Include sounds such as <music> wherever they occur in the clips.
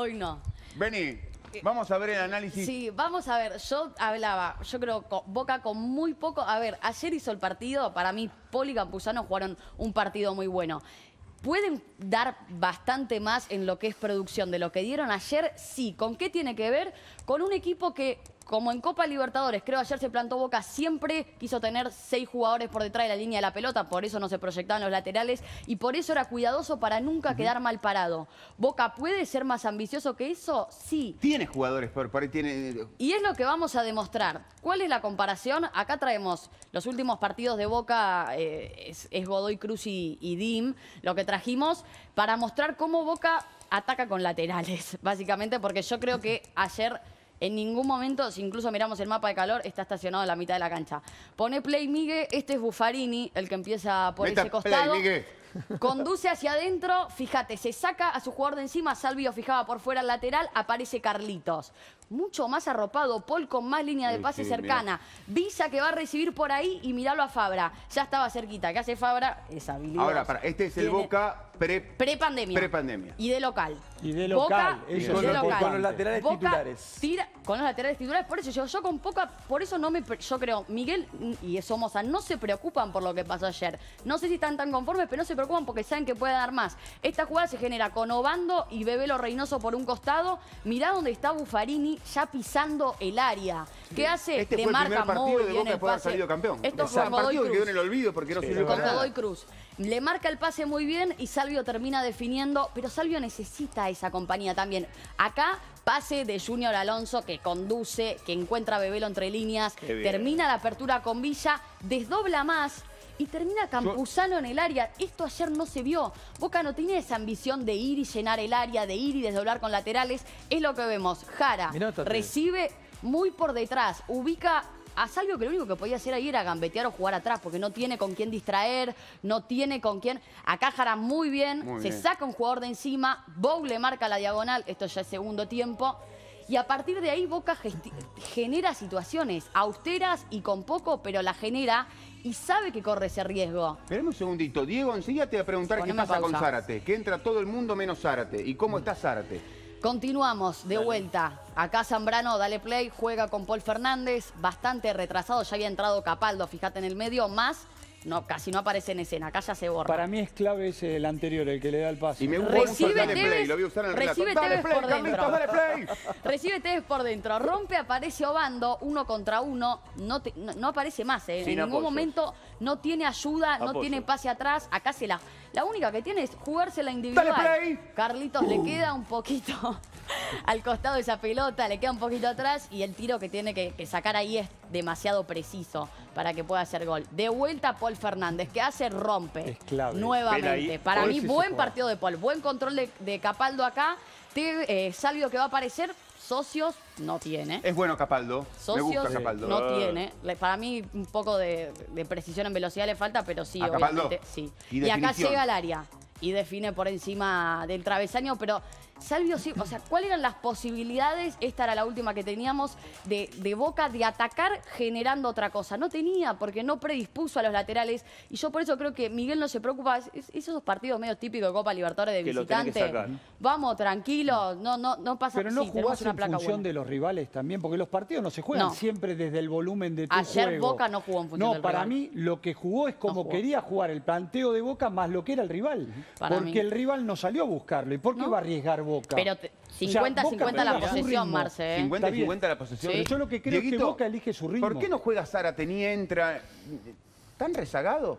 hoy no. Vení. Eh, vamos a ver el análisis. Sí, vamos a ver. Yo hablaba, yo creo, Boca con muy poco. A ver, ayer hizo el partido. Para mí, Poli y Campuzano jugaron un partido muy bueno. ¿Pueden dar bastante más en lo que es producción de lo que dieron ayer? Sí. ¿Con qué tiene que ver? Con un equipo que como en Copa Libertadores, creo ayer se plantó Boca, siempre quiso tener seis jugadores por detrás de la línea de la pelota, por eso no se proyectaban los laterales y por eso era cuidadoso para nunca quedar mal parado. ¿Boca puede ser más ambicioso que eso? Sí. Tiene jugadores, por, ahí tiene... Y es lo que vamos a demostrar. ¿Cuál es la comparación? Acá traemos los últimos partidos de Boca, eh, es, Godoy Cruz y, y Dim, lo que trajimos para mostrar cómo Boca ataca con laterales, <laughs> básicamente, porque yo creo que ayer en ningún momento, si incluso miramos el mapa de calor, está estacionado en la mitad de la cancha. Pone play Migue, este es Buffarini, el que empieza por ese costado. <laughs> Conduce hacia adentro, fíjate, se saca a su jugador de encima, Salvio fijaba por fuera al lateral, aparece Carlitos mucho más arropado. Paul con más línea de pase cercana. Visa que va a recibir por ahí y miralo a Fabra. Ya estaba cerquita. ¿Qué hace Fabra? Es habilidad Ahora, para, este es el Boca pre-pandemia. y de local. Y de local. Boca, con, los laterales titulares. con los laterales titulares. Por eso yo, yo con poca, por eso no me, yo creo, Miguel y Somoza no se preocupan por lo que pasó ayer. No sé si están tan conformes, pero no se preocupan porque saben que puede dar más. Esta jugada se genera con Obando y Bebelo Reynoso por un costado. Mirá dónde está Bufarini ya pisando el área. ¿Qué hace? Este marca el de bien el haber salido campeón. Esto es un que quedó en el olvido porque no Cruz. Le marca el pase muy bien y Salvio termina definiendo, pero Salvio necesita esa compañía también. Acá pase de Junior Alonso que conduce, que encuentra a Bebelo entre líneas, termina la apertura con Villa, desdobla más y termina Campuzano en el área. Esto ayer no se vio. Boca no tiene esa ambición de ir y llenar el área, de ir y desdoblar con laterales. Es lo que vemos. Jara recibe muy por detrás, ubica a Salvio que lo único que podía hacer ahí era gambetear o jugar atrás, porque no tiene con quién distraer, no tiene con quién. Acá Jara muy bien, se saca un jugador de encima, Bow le marca la diagonal, esto ya es segundo tiempo. Y a partir de ahí Boca genera situaciones austeras y con poco, pero la genera y sabe que corre ese riesgo. Esperemos un segundito. Diego, enseguida a preguntar qué pasa con Zárate. Que entra todo el mundo menos Zárate. ¿Y cómo está Zárate? Continuamos de vuelta. Acá Zambrano, dale play, juega con Paul Fernández, bastante retrasado, ya había entrado Capaldo, fíjate en el medio, más no, casi no aparece en escena, acá ya se borra. Para mí es clave ese, el anterior, el que le da el pase. Y me gusta Recibe play, lo voy a usar en el play, por Carlitos, dentro. play. <laughs> Recibe Tevez por dentro. Rompe, aparece Obando, uno contra uno. No, no, aparece más, eh, en ningún momento no tiene ayuda, no tiene pase atrás. Acá se la... La única que tiene es jugársela individual. Dale play. Carlitos le queda un poquito al costado de esa pelota, le queda un poquito atrás y el tiro que tiene que, sacar ahí es demasiado preciso para que pueda hacer gol. De vuelta Paul Fernández, que hace rompe nuevamente. para mí, buen partido de Paul, buen control de, Capaldo acá. Eh, Salvio que va a aparecer, socios no tiene. Es bueno Capaldo. Socios no tiene. Para mí un poco de, precisión en velocidad le falta, pero sí, obviamente. Capaldo? Sí. ¿Y, y acá llega al área y define por encima del travesaño, pero Salvio o sea, ¿cuáles eran las posibilidades? Esta era la última que teníamos de, Boca de atacar generando otra cosa. No tenía, porque no predispuso a los laterales. Y yo por eso creo que Miguel no se preocupa. esos partidos medio típicos de Copa Libertadores de visitante. Vamos, tranquilos, no, no, no pasa Pero no jugás una función de los rivales también, porque los partidos no se juegan siempre desde el volumen de tu Ayer Boca no jugó en función no, para mí lo que jugó es como quería jugar el planteo de Boca más lo que era el rival. porque el rival no salió a buscarlo. ¿Y por qué iba a arriesgar Boca? Pero 50-50 ¿eh? la posesión, Marce. 50 50-50 la posesión. yo lo que creo es que Boca elige su ritmo. ¿Por qué no juega Zárate ni entra? ¿Tan rezagado?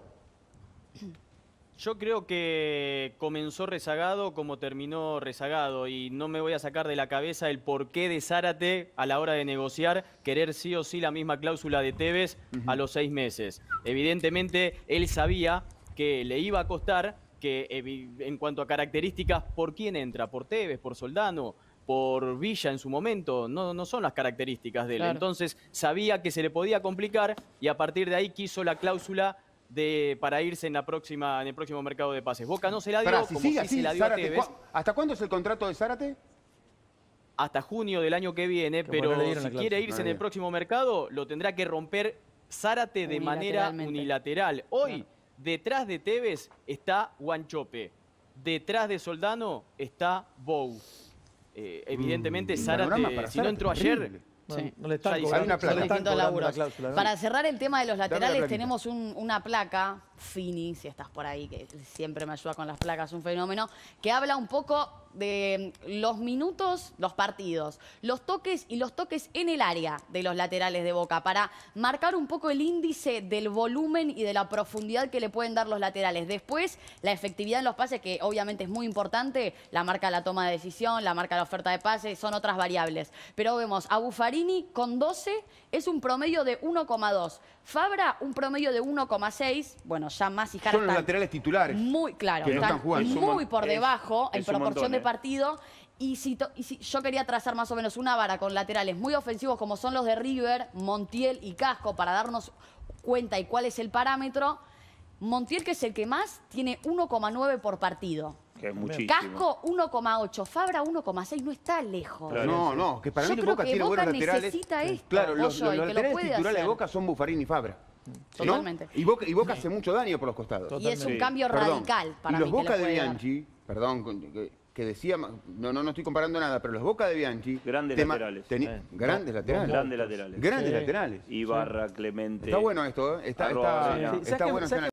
Yo creo que comenzó rezagado como terminó rezagado y no me voy a sacar de la cabeza el porqué de Zárate a la hora de negociar querer sí o sí la misma cláusula de Tevez a los seis meses. Evidentemente él sabía que le iba a costar que en cuanto a características, ¿por quién entra? ¿Por Tevez? ¿Por Soldano? por Villa en su momento, no, no son las características de él. Entonces sabía que se le podía complicar y a partir de ahí quiso la cláusula de, para irse en, la próxima, en el próximo mercado de pases. Boca no se la dio, si sí se la dio Tevez. ¿Hasta cuándo es el contrato de Zárate? Hasta junio del año que viene, pero si quiere irse en el próximo mercado, lo tendrá que romper Zárate de manera unilateral. Hoy... Detrás de Tevez está Guanchope. Detrás de Soldano está Bou. Eh, evidentemente, Sara, mm, si no entró ayer, No le está Para cerrar el tema de los laterales, tenemos una placa Fini, si estás por ahí, que siempre me ayuda con las placas, un fenómeno, que habla un poco de los minutos, los partidos, los toques y los toques en el área de los laterales de Boca para marcar un poco el índice del volumen y de la profundidad que le pueden dar los laterales. Después, la efectividad en los pases, que obviamente es muy importante, la marca de la toma de decisión, la marca de la oferta de pases, son otras variables. Pero vemos, a Buffarini con 12 es un promedio de 1,2, Fabra un promedio de 1,6, bueno, ya Más y Son los laterales titulares. Muy, claro, muy por debajo en proporción de eh. partido. Y si, yo quería trazar más o menos una vara con laterales muy ofensivos como son los de River, Montiel y Casco para darnos cuenta y cuál es el parámetro. Montiel, que es el que más, tiene 1,9 por partido. Casco 1,8, Fabra 1,6, no está lejos. no, no, que para Yo mí creo que Boca Necesita esto, claro, los, laterales titulares de Boca son Bufarín y Fabra. Totalmente. Y Boca, hace mucho daño por los costados. Y es un cambio radical para y los Boca de Bianchi, perdón, que, decía, no, no, estoy comparando nada, pero los Boca de Bianchi... Grandes laterales. Grandes laterales. Grandes laterales. Grandes barra laterales. Ibarra, Clemente... Está bueno esto, ¿eh? Está, está,